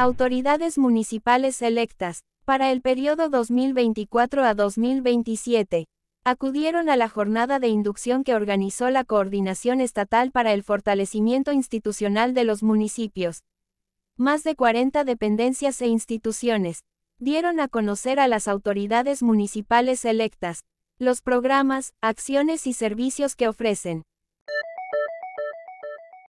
Autoridades municipales electas, para el periodo 2024 a 2027, acudieron a la jornada de inducción que organizó la Coordinación Estatal para el Fortalecimiento Institucional de los Municipios. Más de 40 dependencias e instituciones dieron a conocer a las autoridades municipales electas los programas, acciones y servicios que ofrecen.